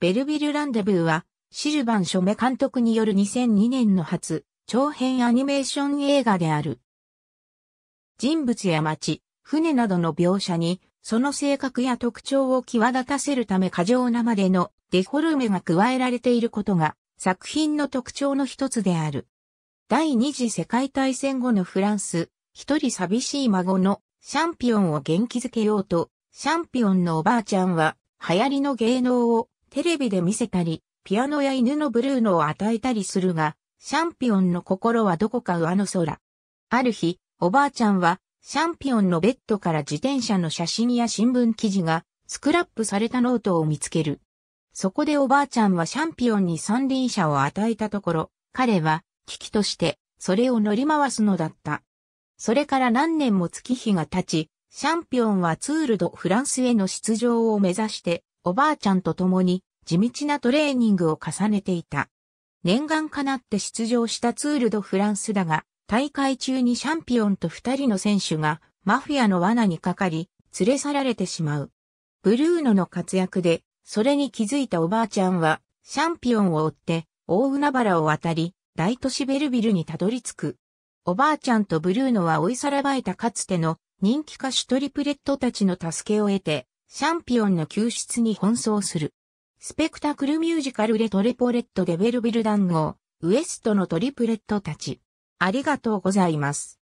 ベルビル・ランデブーは、シルバン・ショメ監督による2002年の初、長編アニメーション映画である。人物や街、船などの描写に、その性格や特徴を際立たせるため過剰なまでのデフォルメが加えられていることが、作品の特徴の一つである。第二次世界大戦後のフランス、一人寂しい孫のシャンピオンを元気づけようと、シャンピオンのおばあちゃんは、流行りの芸能をテレビで見せたり、ピアノや犬のブルーノを与えたりするが、シャンピオンの心はどこか上の空。ある日、おばあちゃんは、シャンピオンのベッドから自転車の写真や新聞記事が、スクラップされたノートを見つける。そこでおばあちゃんはシャンピオンに三輪車を与えたところ、彼は、危機として、それを乗り回すのだった。それから何年も月日が経ち、シャンピオンはツールドフランスへの出場を目指しておばあちゃんと共に地道なトレーニングを重ねていた。念願かなって出場したツールドフランスだが、大会中にシャンピオンと二人の選手がマフィアの罠にかかり、連れ去られてしまう。ブルーノの活躍で、それに気づいたおばあちゃんは、シャンピオンを追って、大海原を渡り、大都市ベルビルにたどり着く。おばあちゃんとブルーノは追いさらばえたかつての人気歌手トリプレットたちの助けを得て、シャンピオンの救出に奔走する。スペクタクルミュージカルレトレポレットデベルビル団号、ウエストのトリプレットたち。ありがとうございます。